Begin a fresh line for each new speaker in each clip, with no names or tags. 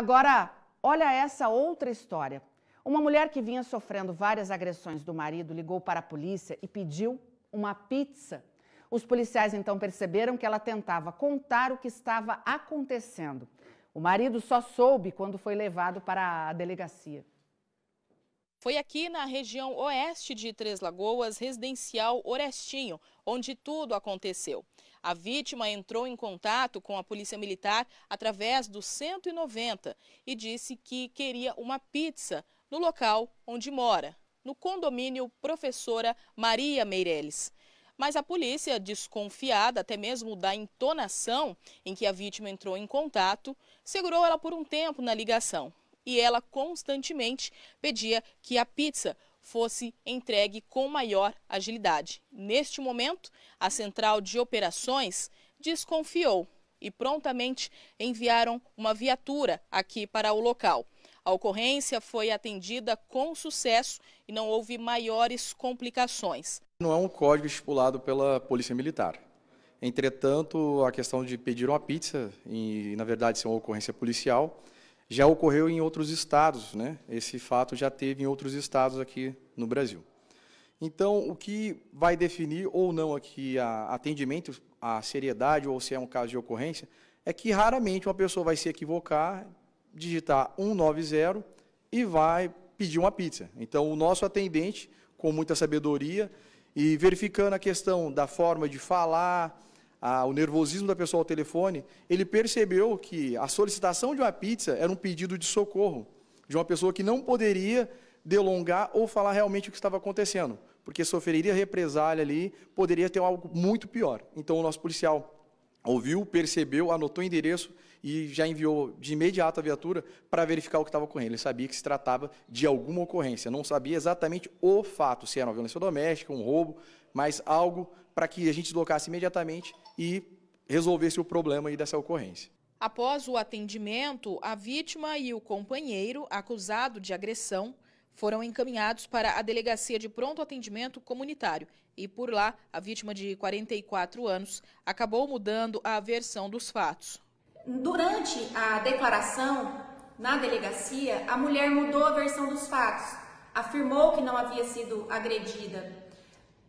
Agora, olha essa outra história. Uma mulher que vinha sofrendo várias agressões do marido ligou para a polícia e pediu uma pizza. Os policiais então perceberam que ela tentava contar o que estava acontecendo. O marido só soube quando foi levado para a delegacia.
Foi aqui na região oeste de Três Lagoas, residencial Orestinho, onde tudo aconteceu. A vítima entrou em contato com a Polícia Militar através do 190 e disse que queria uma pizza no local onde mora, no condomínio Professora Maria Meireles. Mas a polícia, desconfiada até mesmo da entonação em que a vítima entrou em contato, segurou ela por um tempo na ligação. E ela constantemente pedia que a pizza fosse entregue com maior agilidade. Neste momento, a central de operações desconfiou e prontamente enviaram uma viatura aqui para o local. A ocorrência foi atendida com sucesso e não houve maiores complicações.
Não é um código estipulado pela Polícia Militar. Entretanto, a questão de pedir uma pizza, e na verdade ser é uma ocorrência policial, já ocorreu em outros estados, né? Esse fato já teve em outros estados aqui no Brasil. Então, o que vai definir ou não aqui a atendimento, a seriedade ou se é um caso de ocorrência, é que raramente uma pessoa vai se equivocar, digitar 190 e vai pedir uma pizza. Então, o nosso atendente, com muita sabedoria e verificando a questão da forma de falar, o nervosismo da pessoa ao telefone, ele percebeu que a solicitação de uma pizza era um pedido de socorro de uma pessoa que não poderia delongar ou falar realmente o que estava acontecendo, porque sofreria represália ali, poderia ter algo muito pior. Então o nosso policial ouviu, percebeu, anotou o endereço e já enviou de imediato a viatura para verificar o que estava ocorrendo. Ele sabia que se tratava de alguma ocorrência, não sabia exatamente o fato, se era uma violência doméstica, um roubo, mas algo para que a gente deslocasse imediatamente e resolvesse o problema aí dessa ocorrência.
Após o atendimento, a vítima e o companheiro acusado de agressão foram encaminhados para a Delegacia de Pronto Atendimento Comunitário e por lá a vítima de 44 anos acabou mudando a versão dos fatos.
Durante a declaração na delegacia, a mulher mudou a versão dos fatos, afirmou que não havia sido agredida.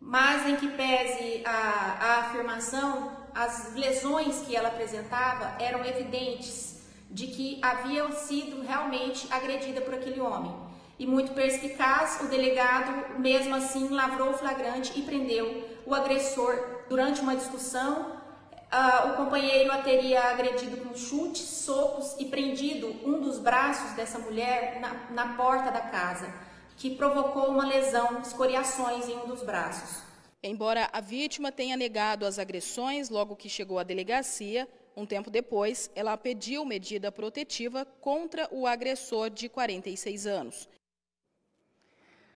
Mas em que pese a, a afirmação, as lesões que ela apresentava eram evidentes de que havia sido realmente agredida por aquele homem. E muito perspicaz, o delegado, mesmo assim, lavrou o flagrante e prendeu o agressor durante uma discussão. Uh, o companheiro a teria agredido com chutes, socos e prendido um dos braços dessa mulher na, na porta da casa, que provocou uma lesão, escoriações em um dos braços.
Embora a vítima tenha negado as agressões logo que chegou à delegacia, um tempo depois, ela pediu medida protetiva contra o agressor de 46 anos.